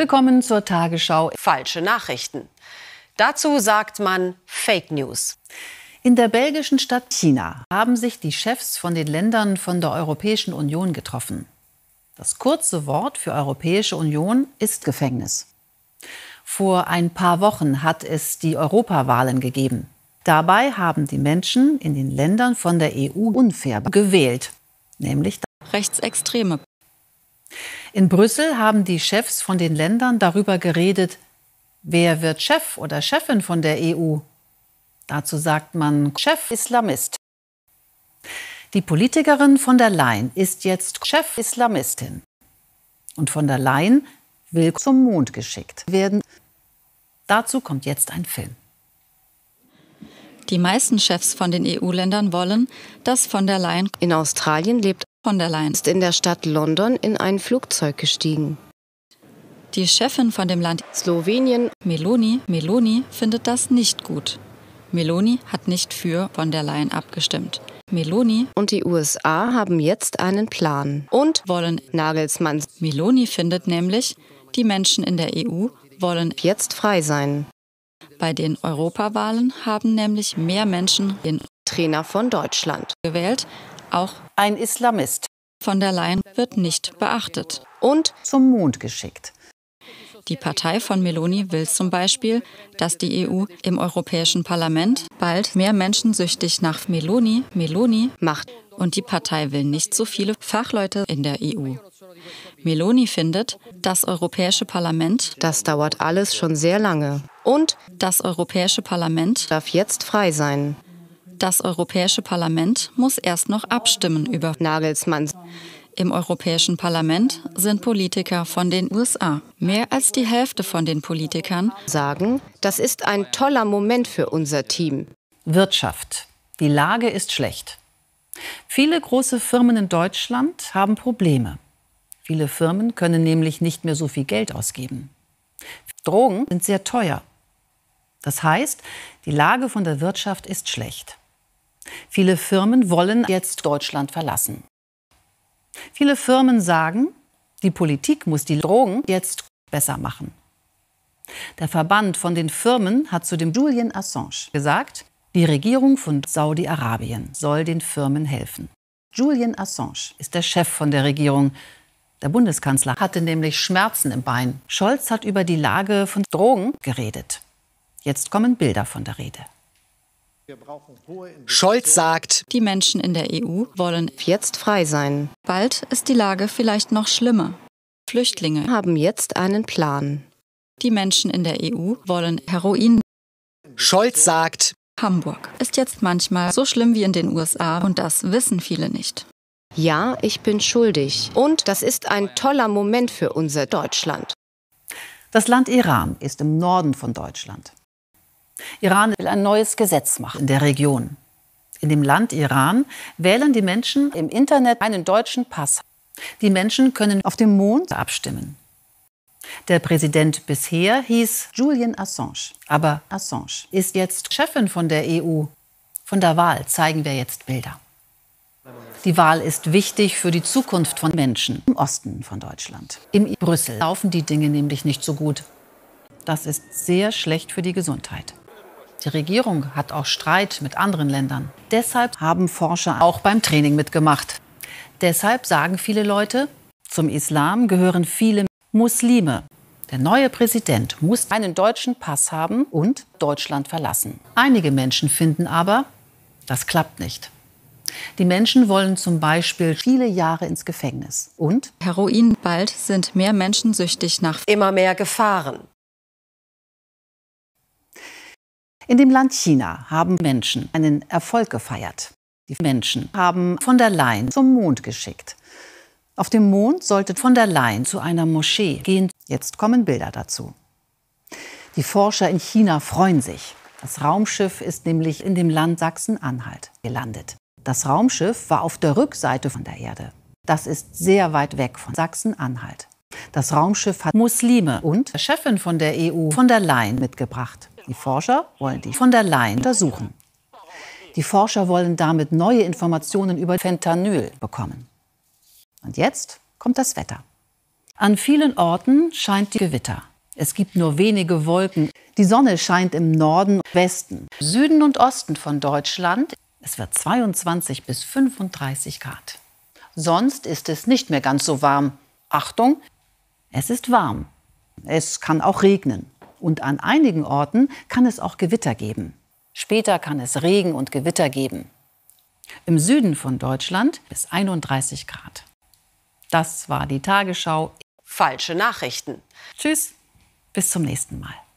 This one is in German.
Willkommen zur Tagesschau. Falsche Nachrichten. Dazu sagt man Fake News. In der belgischen Stadt China haben sich die Chefs von den Ländern von der Europäischen Union getroffen. Das kurze Wort für Europäische Union ist Gefängnis. Vor ein paar Wochen hat es die Europawahlen gegeben. Dabei haben die Menschen in den Ländern von der EU unfair gewählt, nämlich rechtsextreme in Brüssel haben die Chefs von den Ländern darüber geredet, wer wird Chef oder Chefin von der EU. Dazu sagt man Chef-Islamist. Die Politikerin von der Leyen ist jetzt Chef-Islamistin. Und von der Leyen will zum Mond geschickt werden. Dazu kommt jetzt ein Film. Die meisten Chefs von den EU-Ländern wollen, dass von der Leyen in Australien lebt von der Leyen ist in der Stadt London in ein Flugzeug gestiegen. Die Chefin von dem Land Slowenien, Meloni, Meloni, findet das nicht gut. Meloni hat nicht für von der Leyen abgestimmt. Meloni und die USA haben jetzt einen Plan und wollen Nagelsmanns. Meloni findet nämlich, die Menschen in der EU wollen jetzt frei sein. Bei den Europawahlen haben nämlich mehr Menschen den Trainer von Deutschland gewählt auch ein Islamist. Von der Leyen wird nicht beachtet. Und zum Mond geschickt. Die Partei von Meloni will zum Beispiel, dass die EU im Europäischen Parlament bald mehr Menschen süchtig nach Meloni, Meloni macht. Und die Partei will nicht so viele Fachleute in der EU. Meloni findet, das Europäische Parlament, das dauert alles schon sehr lange. Und das Europäische Parlament darf jetzt frei sein. Das Europäische Parlament muss erst noch abstimmen über Nagelsmann. Im Europäischen Parlament sind Politiker von den USA. Mehr als die Hälfte von den Politikern sagen, das ist ein toller Moment für unser Team. Wirtschaft. Die Lage ist schlecht. Viele große Firmen in Deutschland haben Probleme. Viele Firmen können nämlich nicht mehr so viel Geld ausgeben. Drogen sind sehr teuer. Das heißt, die Lage von der Wirtschaft ist schlecht. Viele Firmen wollen jetzt Deutschland verlassen. Viele Firmen sagen, die Politik muss die Drogen jetzt besser machen. Der Verband von den Firmen hat zu dem Julian Assange gesagt, die Regierung von Saudi-Arabien soll den Firmen helfen. Julian Assange ist der Chef von der Regierung. Der Bundeskanzler hatte nämlich Schmerzen im Bein. Scholz hat über die Lage von Drogen geredet. Jetzt kommen Bilder von der Rede. Scholz sagt, die Menschen in der EU wollen jetzt frei sein. Bald ist die Lage vielleicht noch schlimmer. Flüchtlinge haben jetzt einen Plan. Die Menschen in der EU wollen Heroin. Scholz sagt, Hamburg ist jetzt manchmal so schlimm wie in den USA und das wissen viele nicht. Ja, ich bin schuldig. Und das ist ein toller Moment für unser Deutschland. Das Land Iran ist im Norden von Deutschland. Iran will ein neues Gesetz machen in der Region. In dem Land Iran wählen die Menschen im Internet einen deutschen Pass. Die Menschen können auf dem Mond abstimmen. Der Präsident bisher hieß Julian Assange. Aber Assange ist jetzt Chefin von der EU. Von der Wahl zeigen wir jetzt Bilder. Die Wahl ist wichtig für die Zukunft von Menschen im Osten von Deutschland. In Brüssel laufen die Dinge nämlich nicht so gut. Das ist sehr schlecht für die Gesundheit. Die Regierung hat auch Streit mit anderen Ländern. Deshalb haben Forscher auch beim Training mitgemacht. Deshalb sagen viele Leute, zum Islam gehören viele Muslime. Der neue Präsident muss einen deutschen Pass haben und Deutschland verlassen. Einige Menschen finden aber, das klappt nicht. Die Menschen wollen zum Beispiel viele Jahre ins Gefängnis. Und Heroin bald sind mehr Menschen süchtig nach immer mehr Gefahren. In dem Land China haben Menschen einen Erfolg gefeiert. Die Menschen haben von der Leyen zum Mond geschickt. Auf dem Mond sollte von der Leyen zu einer Moschee gehen. Jetzt kommen Bilder dazu. Die Forscher in China freuen sich. Das Raumschiff ist nämlich in dem Land Sachsen-Anhalt gelandet. Das Raumschiff war auf der Rückseite von der Erde. Das ist sehr weit weg von Sachsen-Anhalt. Das Raumschiff hat Muslime und Chefin von der EU von der Leyen mitgebracht. Die Forscher wollen die von der Leyen untersuchen. Die Forscher wollen damit neue Informationen über Fentanyl bekommen. Und jetzt kommt das Wetter. An vielen Orten scheint die Gewitter. Es gibt nur wenige Wolken. Die Sonne scheint im Norden, Westen, Süden und Osten von Deutschland. Es wird 22 bis 35 Grad. Sonst ist es nicht mehr ganz so warm. Achtung, es ist warm. Es kann auch regnen. Und an einigen Orten kann es auch Gewitter geben. Später kann es Regen und Gewitter geben. Im Süden von Deutschland bis 31 Grad. Das war die Tagesschau. Falsche Nachrichten. Tschüss, bis zum nächsten Mal.